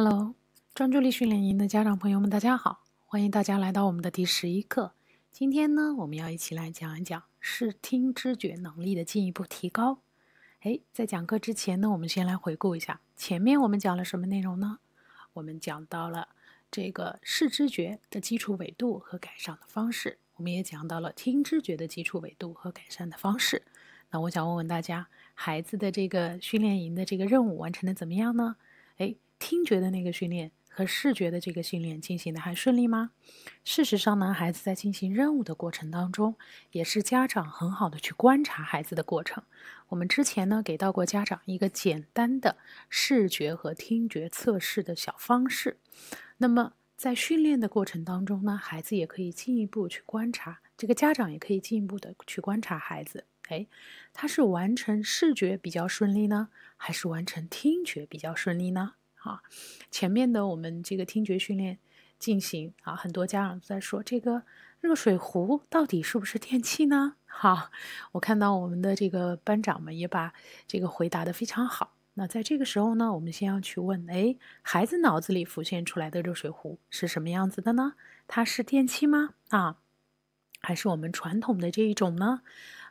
Hello，专注力训练营的家长朋友们，大家好！欢迎大家来到我们的第十一课。今天呢，我们要一起来讲一讲视听知觉能力的进一步提高。哎，在讲课之前呢，我们先来回顾一下前面我们讲了什么内容呢？我们讲到了这个视知觉的基础维度和改善的方式，我们也讲到了听知觉的基础维度和改善的方式。那我想问问大家，孩子的这个训练营的这个任务完成的怎么样呢？哎。听觉的那个训练和视觉的这个训练进行的还顺利吗？事实上呢，孩子在进行任务的过程当中，也是家长很好的去观察孩子的过程。我们之前呢给到过家长一个简单的视觉和听觉测试的小方式。那么在训练的过程当中呢，孩子也可以进一步去观察，这个家长也可以进一步的去观察孩子。哎，他是完成视觉比较顺利呢，还是完成听觉比较顺利呢？啊，前面的我们这个听觉训练进行啊，很多家长都在说这个热水壶到底是不是电器呢？好，我看到我们的这个班长们也把这个回答的非常好。那在这个时候呢，我们先要去问，哎，孩子脑子里浮现出来的热水壶是什么样子的呢？它是电器吗？啊，还是我们传统的这一种呢？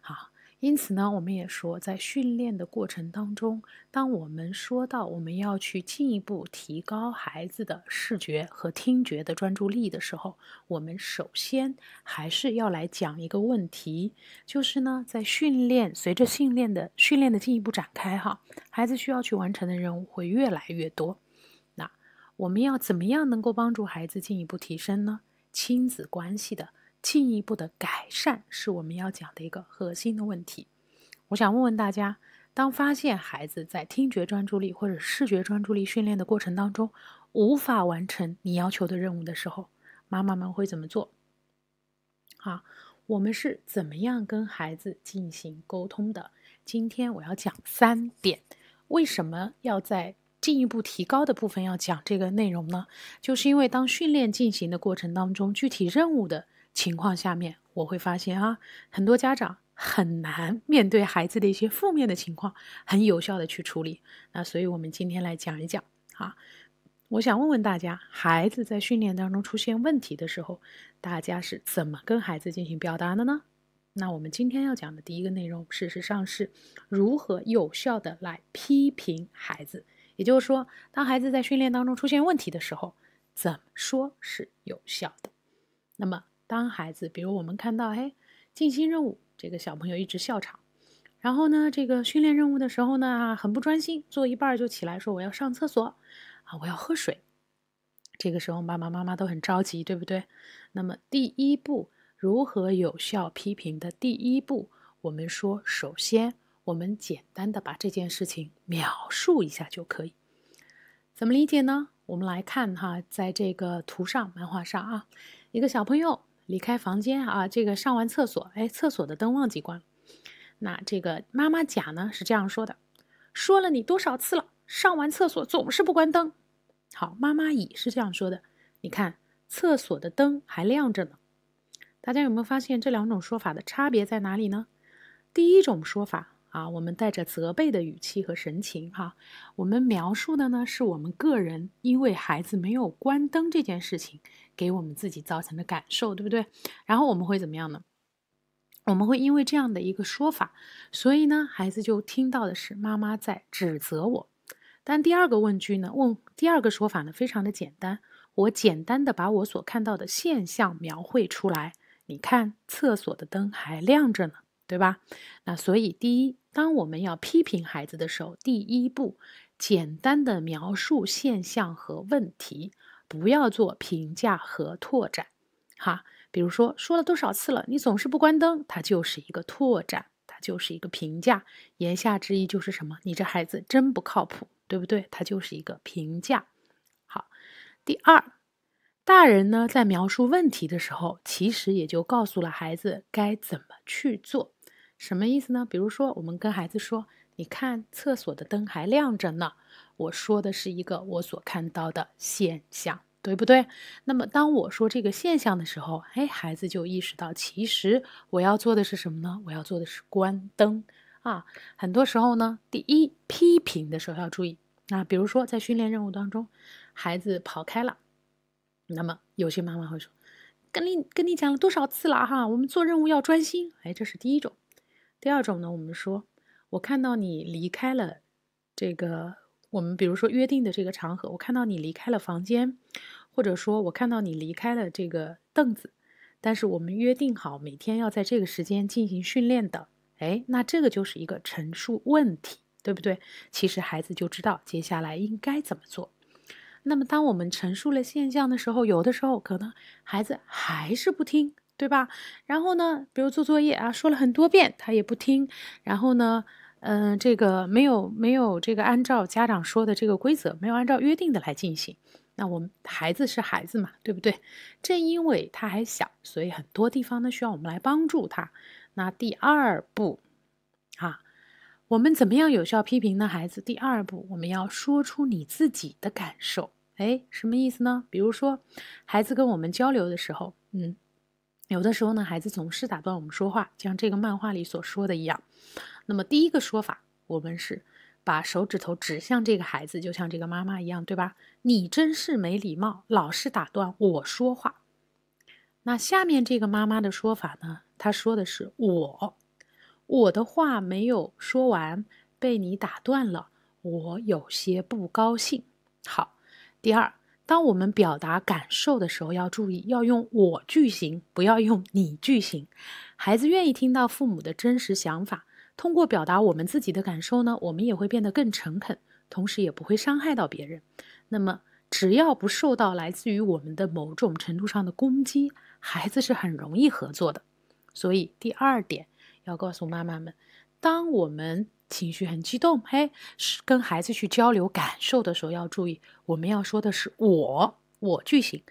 啊。因此呢，我们也说，在训练的过程当中，当我们说到我们要去进一步提高孩子的视觉和听觉的专注力的时候，我们首先还是要来讲一个问题，就是呢，在训练随着训练的训练的进一步展开，哈，孩子需要去完成的任务会越来越多，那我们要怎么样能够帮助孩子进一步提升呢？亲子关系的。进一步的改善是我们要讲的一个核心的问题。我想问问大家，当发现孩子在听觉专注力或者视觉专注力训练的过程当中无法完成你要求的任务的时候，妈妈们会怎么做？啊，我们是怎么样跟孩子进行沟通的？今天我要讲三点。为什么要在进一步提高的部分要讲这个内容呢？就是因为当训练进行的过程当中，具体任务的。情况下面，我会发现啊，很多家长很难面对孩子的一些负面的情况，很有效的去处理。那所以，我们今天来讲一讲啊。我想问问大家，孩子在训练当中出现问题的时候，大家是怎么跟孩子进行表达的呢？那我们今天要讲的第一个内容，事实上是如何有效的来批评孩子。也就是说，当孩子在训练当中出现问题的时候，怎么说是有效的？那么。当孩子，比如我们看到，哎，静心任务，这个小朋友一直笑场，然后呢，这个训练任务的时候呢，很不专心，做一半就起来说我要上厕所，啊，我要喝水。这个时候，爸爸妈妈都很着急，对不对？那么第一步，如何有效批评的第一步，我们说，首先，我们简单的把这件事情描述一下就可以。怎么理解呢？我们来看哈，在这个图上，漫画上啊，一个小朋友。离开房间啊，这个上完厕所，哎，厕所的灯忘记关了。那这个妈妈甲呢是这样说的，说了你多少次了，上完厕所总是不关灯。好，妈妈乙是这样说的，你看厕所的灯还亮着呢。大家有没有发现这两种说法的差别在哪里呢？第一种说法。啊，我们带着责备的语气和神情，哈，我们描述的呢是我们个人因为孩子没有关灯这件事情给我们自己造成的感受，对不对？然后我们会怎么样呢？我们会因为这样的一个说法，所以呢，孩子就听到的是妈妈在指责我。但第二个问句呢，问第二个说法呢，非常的简单，我简单的把我所看到的现象描绘出来。你看，厕所的灯还亮着呢，对吧？那所以第一。当我们要批评孩子的时候，第一步，简单的描述现象和问题，不要做评价和拓展，哈，比如说说了多少次了，你总是不关灯，它就是一个拓展，它就是一个评价，言下之意就是什么，你这孩子真不靠谱，对不对？它就是一个评价。好，第二，大人呢在描述问题的时候，其实也就告诉了孩子该怎么去做。什么意思呢？比如说，我们跟孩子说：“你看，厕所的灯还亮着呢。”我说的是一个我所看到的现象，对不对？那么，当我说这个现象的时候，哎，孩子就意识到，其实我要做的是什么呢？我要做的是关灯啊。很多时候呢，第一批评的时候要注意，那比如说在训练任务当中，孩子跑开了，那么有些妈妈会说：“跟你跟你讲了多少次了哈，我们做任务要专心。”哎，这是第一种。第二种呢，我们说，我看到你离开了这个，我们比如说约定的这个场合，我看到你离开了房间，或者说我看到你离开了这个凳子，但是我们约定好每天要在这个时间进行训练的，哎，那这个就是一个陈述问题，对不对？其实孩子就知道接下来应该怎么做。那么当我们陈述了现象的时候，有的时候可能孩子还是不听。对吧？然后呢，比如做作业啊，说了很多遍他也不听。然后呢，嗯，这个没有没有这个按照家长说的这个规则，没有按照约定的来进行。那我们孩子是孩子嘛，对不对？正因为他还小，所以很多地方呢需要我们来帮助他。那第二步啊，我们怎么样有效批评呢？孩子，第二步我们要说出你自己的感受。哎，什么意思呢？比如说孩子跟我们交流的时候，嗯。有的时候呢，孩子总是打断我们说话，就像这个漫画里所说的一样。那么第一个说法，我们是把手指头指向这个孩子，就像这个妈妈一样，对吧？你真是没礼貌，老是打断我说话。那下面这个妈妈的说法呢？她说的是我，我的话没有说完，被你打断了，我有些不高兴。好，第二。当我们表达感受的时候，要注意要用我句型，不要用你句型。孩子愿意听到父母的真实想法。通过表达我们自己的感受呢，我们也会变得更诚恳，同时也不会伤害到别人。那么，只要不受到来自于我们的某种程度上的攻击，孩子是很容易合作的。所以，第二点要告诉妈妈们：当我们情绪很激动，哎，是跟孩子去交流感受的时候要注意，我们要说的是我，我句型，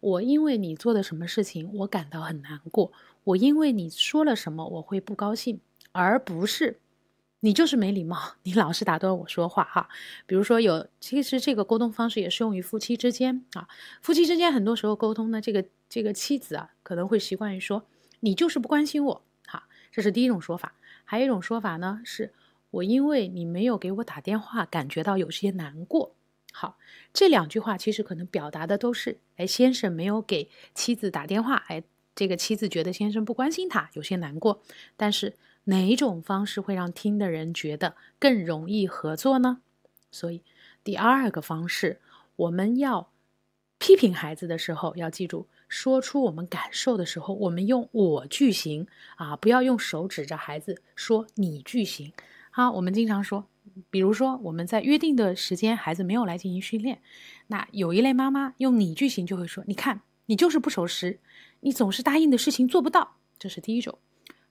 我因为你做的什么事情，我感到很难过，我因为你说了什么，我会不高兴，而不是你就是没礼貌，你老是打断我说话哈。比如说有，其实这个沟通方式也适用于夫妻之间啊。夫妻之间很多时候沟通呢，这个这个妻子啊可能会习惯于说你就是不关心我哈，这是第一种说法，还有一种说法呢是。我因为你没有给我打电话，感觉到有些难过。好，这两句话其实可能表达的都是：哎，先生没有给妻子打电话，哎，这个妻子觉得先生不关心她，有些难过。但是哪种方式会让听的人觉得更容易合作呢？所以第二个方式，我们要批评孩子的时候，要记住，说出我们感受的时候，我们用我句型啊，不要用手指着孩子说你句型。好，我们经常说，比如说我们在约定的时间，孩子没有来进行训练，那有一类妈妈用你句型就会说：“你看，你就是不守时，你总是答应的事情做不到。”这是第一种。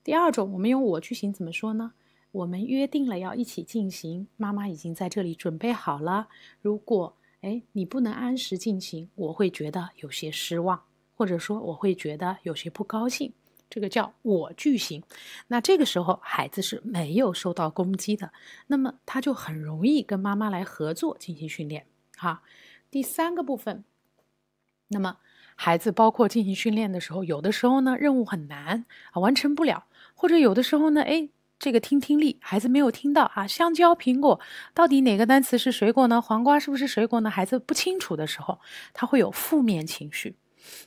第二种，我们用我句型怎么说呢？我们约定了要一起进行，妈妈已经在这里准备好了。如果哎你不能按时进行，我会觉得有些失望，或者说我会觉得有些不高兴。这个叫我句型，那这个时候孩子是没有受到攻击的，那么他就很容易跟妈妈来合作进行训练啊。第三个部分，那么孩子包括进行训练的时候，有的时候呢任务很难完成不了，或者有的时候呢，哎，这个听听力，孩子没有听到啊，香蕉、苹果到底哪个单词是水果呢？黄瓜是不是水果呢？孩子不清楚的时候，他会有负面情绪。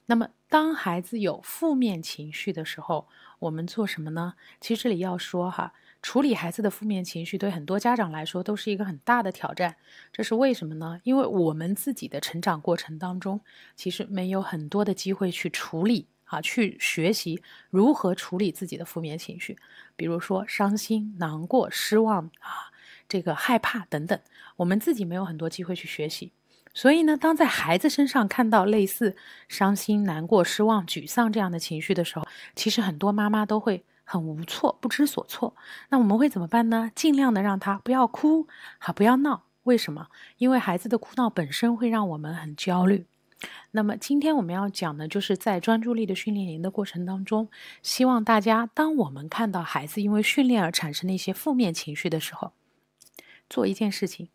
那么，当孩子有负面情绪的时候，我们做什么呢？其实这里要说哈，处理孩子的负面情绪，对很多家长来说都是一个很大的挑战。这是为什么呢？因为我们自己的成长过程当中，其实没有很多的机会去处理啊，去学习如何处理自己的负面情绪，比如说伤心、难过、失望啊，这个害怕等等，我们自己没有很多机会去学习。所以呢，当在孩子身上看到类似伤心、难过、失望、沮丧这样的情绪的时候，其实很多妈妈都会很无措、不知所措。那我们会怎么办呢？尽量的让他不要哭，好，不要闹。为什么？因为孩子的哭闹本身会让我们很焦虑。那么今天我们要讲的，就是在专注力的训练营的过程当中，希望大家，当我们看到孩子因为训练而产生的一些负面情绪的时候，做一件事情，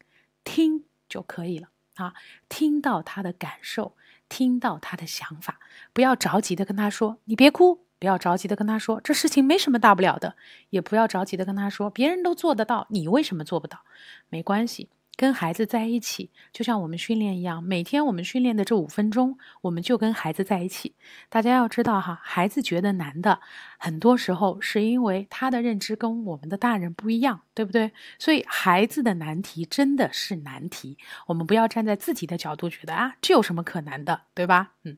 听就可以了。啊，听到他的感受，听到他的想法，不要着急的跟他说，你别哭；不要着急的跟他说，这事情没什么大不了的；也不要着急的跟他说，别人都做得到，你为什么做不到？没关系。跟孩子在一起，就像我们训练一样，每天我们训练的这五分钟，我们就跟孩子在一起。大家要知道哈，孩子觉得难的，很多时候是因为他的认知跟我们的大人不一样，对不对？所以孩子的难题真的是难题，我们不要站在自己的角度觉得啊，这有什么可难的，对吧？嗯。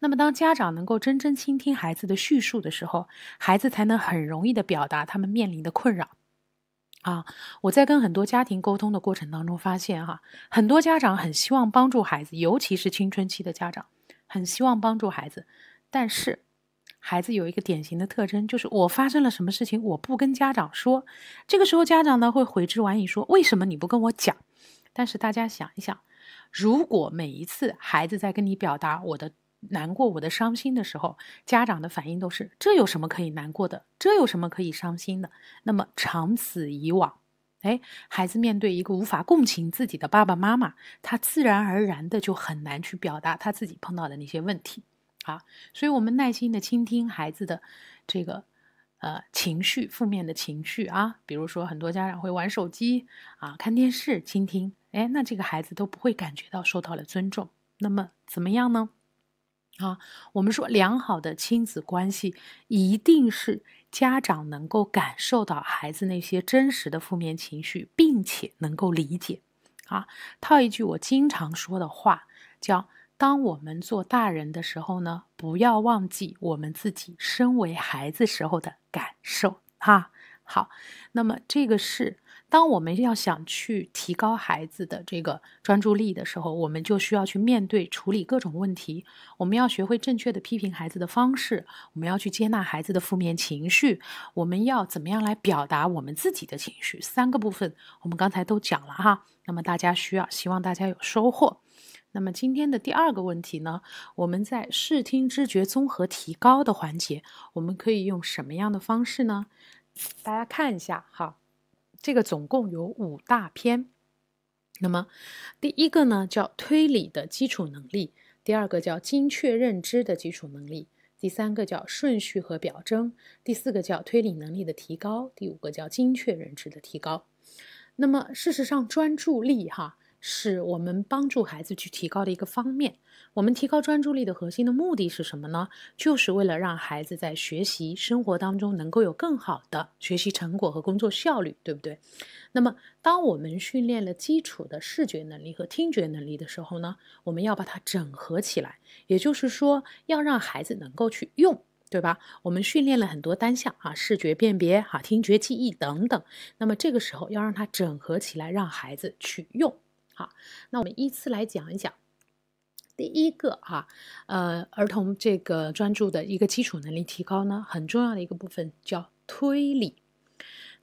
那么，当家长能够真正倾听孩子的叙述的时候，孩子才能很容易的表达他们面临的困扰。啊，我在跟很多家庭沟通的过程当中发现，哈，很多家长很希望帮助孩子，尤其是青春期的家长，很希望帮助孩子。但是，孩子有一个典型的特征，就是我发生了什么事情，我不跟家长说。这个时候，家长呢会悔之晚矣，说为什么你不跟我讲？但是大家想一想，如果每一次孩子在跟你表达我的。难过，我的伤心的时候，家长的反应都是：这有什么可以难过的？这有什么可以伤心的？那么长此以往，哎，孩子面对一个无法共情自己的爸爸妈妈，他自然而然的就很难去表达他自己碰到的那些问题啊。所以，我们耐心的倾听孩子的这个呃情绪，负面的情绪啊，比如说很多家长会玩手机啊、看电视，倾听，哎，那这个孩子都不会感觉到受到了尊重。那么怎么样呢？啊，我们说良好的亲子关系一定是家长能够感受到孩子那些真实的负面情绪，并且能够理解。啊，套一句我经常说的话，叫：当我们做大人的时候呢，不要忘记我们自己身为孩子时候的感受。哈，好，那么这个是。当我们要想去提高孩子的这个专注力的时候，我们就需要去面对处理各种问题。我们要学会正确的批评孩子的方式，我们要去接纳孩子的负面情绪，我们要怎么样来表达我们自己的情绪？三个部分，我们刚才都讲了哈。那么大家需要，希望大家有收获。那么今天的第二个问题呢？我们在视听知觉综合提高的环节，我们可以用什么样的方式呢？大家看一下哈。这个总共有五大篇，那么第一个呢叫推理的基础能力，第二个叫精确认知的基础能力，第三个叫顺序和表征，第四个叫推理能力的提高，第五个叫精确认知的提高。那么事实上，专注力哈。是我们帮助孩子去提高的一个方面。我们提高专注力的核心的目的是什么呢？就是为了让孩子在学习生活当中能够有更好的学习成果和工作效率，对不对？那么，当我们训练了基础的视觉能力和听觉能力的时候呢？我们要把它整合起来，也就是说，要让孩子能够去用，对吧？我们训练了很多单项啊，视觉辨别啊，听觉记忆等等。那么这个时候要让它整合起来，让孩子去用。好，那我们依次来讲一讲。第一个哈，呃，儿童这个专注的一个基础能力提高呢，很重要的一个部分叫推理。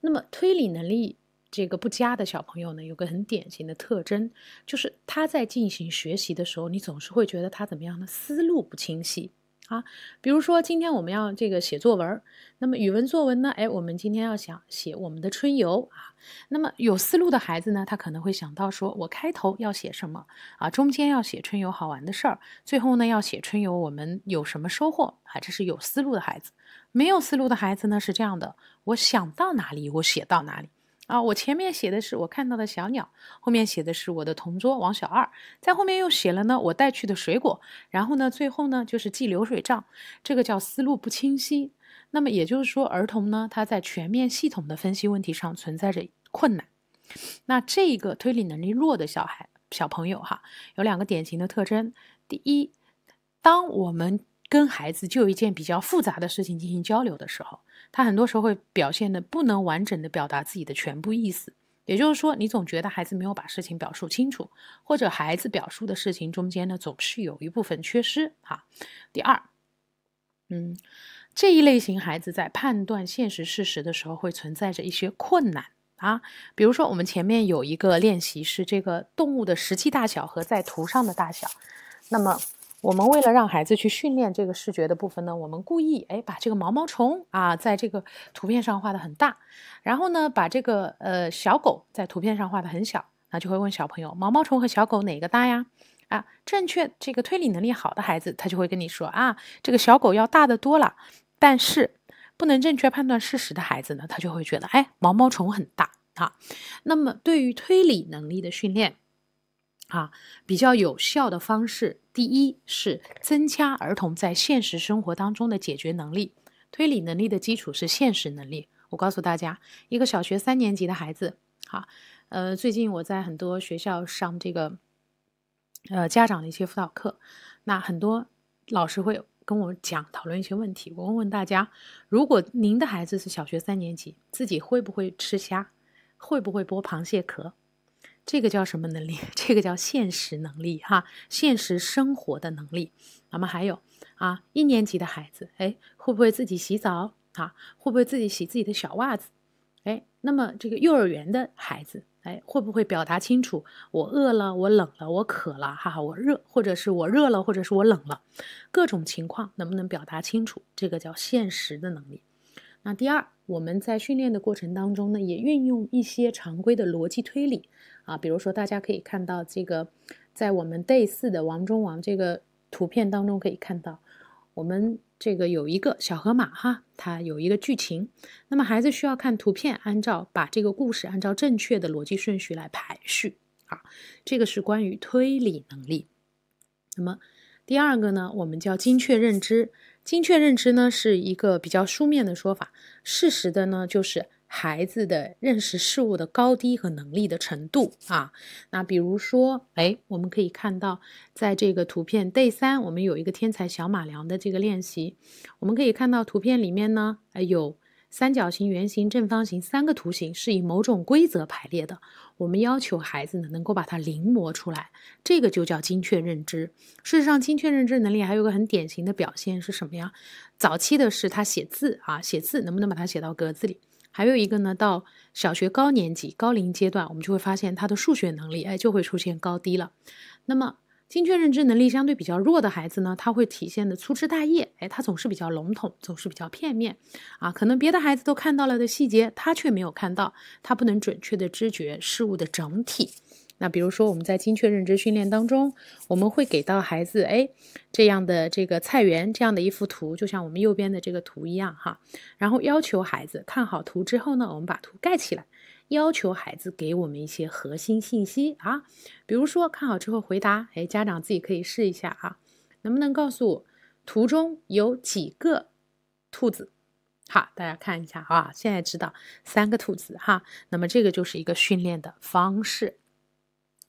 那么推理能力这个不佳的小朋友呢，有个很典型的特征，就是他在进行学习的时候，你总是会觉得他怎么样呢？思路不清晰。啊，比如说今天我们要这个写作文，那么语文作文呢，哎，我们今天要想写我们的春游啊，那么有思路的孩子呢，他可能会想到说，我开头要写什么啊，中间要写春游好玩的事儿，最后呢要写春游我们有什么收获啊，这是有思路的孩子。没有思路的孩子呢是这样的，我想到哪里我写到哪里。啊，我前面写的是我看到的小鸟，后面写的是我的同桌王小二，在后面又写了呢我带去的水果，然后呢，最后呢就是记流水账，这个叫思路不清晰。那么也就是说，儿童呢他在全面系统的分析问题上存在着困难。那这个推理能力弱的小孩小朋友哈，有两个典型的特征：第一，当我们跟孩子就一件比较复杂的事情进行交流的时候。他很多时候会表现的不能完整的表达自己的全部意思，也就是说，你总觉得孩子没有把事情表述清楚，或者孩子表述的事情中间呢总是有一部分缺失。哈，第二，嗯，这一类型孩子在判断现实事实的时候会存在着一些困难啊，比如说我们前面有一个练习是这个动物的实际大小和在图上的大小，那么。我们为了让孩子去训练这个视觉的部分呢，我们故意哎把这个毛毛虫啊，在这个图片上画的很大，然后呢把这个呃小狗在图片上画的很小，那就会问小朋友毛毛虫和小狗哪个大呀？啊，正确这个推理能力好的孩子，他就会跟你说啊，这个小狗要大的多了。但是不能正确判断事实的孩子呢，他就会觉得哎毛毛虫很大啊。那么对于推理能力的训练啊，比较有效的方式。第一是增加儿童在现实生活当中的解决能力，推理能力的基础是现实能力。我告诉大家，一个小学三年级的孩子，哈，呃，最近我在很多学校上这个，呃，家长的一些辅导课，那很多老师会跟我讲讨论一些问题。我问问大家，如果您的孩子是小学三年级，自己会不会吃虾，会不会剥螃蟹壳？这个叫什么能力？这个叫现实能力哈，现实生活的能力。那么还有啊，一年级的孩子，哎，会不会自己洗澡？哈，会不会自己洗自己的小袜子？哎，那么这个幼儿园的孩子，哎，会不会表达清楚？我饿了，我冷了，我渴了，哈哈，我热，或者是我热了，或者是我冷了，各种情况能不能表达清楚？这个叫现实的能力。那第二，我们在训练的过程当中呢，也运用一些常规的逻辑推理。啊，比如说大家可以看到这个，在我们类似的《王中王》这个图片当中可以看到，我们这个有一个小河马哈，它有一个剧情。那么孩子需要看图片，按照把这个故事按照正确的逻辑顺序来排序啊，这个是关于推理能力。那么第二个呢，我们叫精确认知，精确认知呢是一个比较书面的说法，事实的呢就是。孩子的认识事物的高低和能力的程度啊，那比如说，哎，我们可以看到，在这个图片 day 三，我们有一个天才小马良的这个练习，我们可以看到图片里面呢，哎，有三角形、圆形、正方形三个图形是以某种规则排列的。我们要求孩子呢，能够把它临摹出来，这个就叫精确认知。事实上，精确认知能力还有个很典型的表现是什么呀？早期的是他写字啊，写字能不能把它写到格子里？还有一个呢，到小学高年级、高龄阶段，我们就会发现他的数学能力，哎，就会出现高低了。那么精确认知能力相对比较弱的孩子呢，他会体现的粗枝大叶，哎，他总是比较笼统，总是比较片面，啊，可能别的孩子都看到了的细节，他却没有看到，他不能准确的知觉事物的整体。那比如说我们在精确认知训练当中，我们会给到孩子，哎，这样的这个菜园这样的一幅图，就像我们右边的这个图一样，哈。然后要求孩子看好图之后呢，我们把图盖起来，要求孩子给我们一些核心信息啊。比如说看好之后回答，哎，家长自己可以试一下啊，能不能告诉我图中有几个兔子？好，大家看一下啊，现在知道三个兔子哈。那么这个就是一个训练的方式。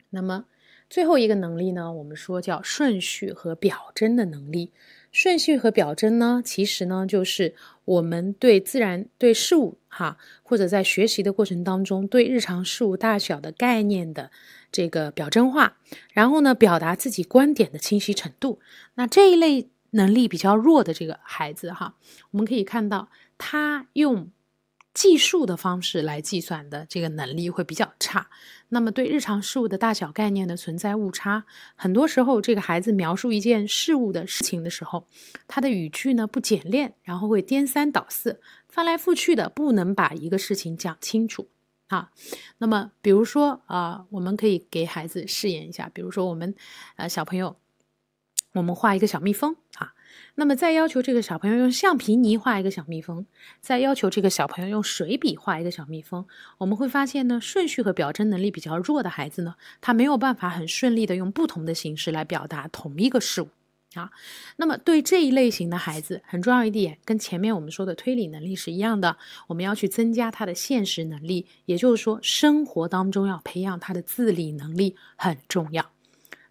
那么最后一个能力呢，我们说叫顺序和表征的能力。顺序和表征呢，其实呢就是我们对自然、对事物哈，或者在学习的过程当中，对日常事物大小的概念的这个表征化，然后呢表达自己观点的清晰程度。那这一类能力比较弱的这个孩子哈，我们可以看到他用。计数的方式来计算的这个能力会比较差，那么对日常事物的大小概念的存在误差，很多时候这个孩子描述一件事物的事情的时候，他的语句呢不简练，然后会颠三倒四，翻来覆去的，不能把一个事情讲清楚啊。那么比如说啊，我们可以给孩子试验一下，比如说我们呃小朋友，我们画一个小蜜蜂啊。那么再要求这个小朋友用橡皮泥画一个小蜜蜂，再要求这个小朋友用水笔画一个小蜜蜂，我们会发现呢，顺序和表征能力比较弱的孩子呢，他没有办法很顺利的用不同的形式来表达同一个事物啊。那么对这一类型的孩子，很重要一点，跟前面我们说的推理能力是一样的，我们要去增加他的现实能力，也就是说，生活当中要培养他的自理能力很重要。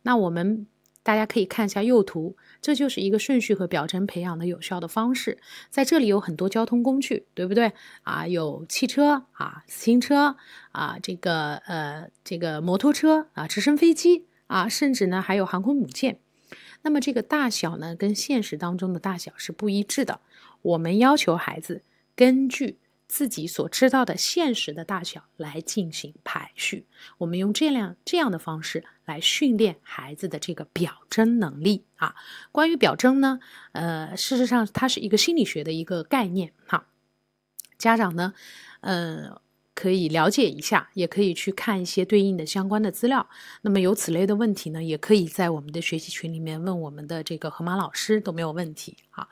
那我们。大家可以看一下右图，这就是一个顺序和表征培养的有效的方式。在这里有很多交通工具，对不对啊？有汽车啊，自行车啊，这个呃，这个摩托车啊，直升飞机啊，甚至呢还有航空母舰。那么这个大小呢，跟现实当中的大小是不一致的。我们要求孩子根据自己所知道的现实的大小来进行排序。我们用这样这样的方式。来训练孩子的这个表征能力啊。关于表征呢，呃，事实上它是一个心理学的一个概念哈。家长呢，呃，可以了解一下，也可以去看一些对应的相关的资料。那么有此类的问题呢，也可以在我们的学习群里面问我们的这个河马老师都没有问题啊。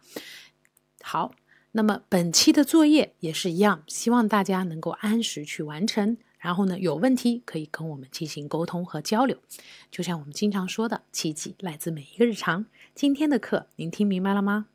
好，那么本期的作业也是一样，希望大家能够按时去完成。然后呢，有问题可以跟我们进行沟通和交流。就像我们经常说的，奇迹来自每一个日常。今天的课您听明白了吗？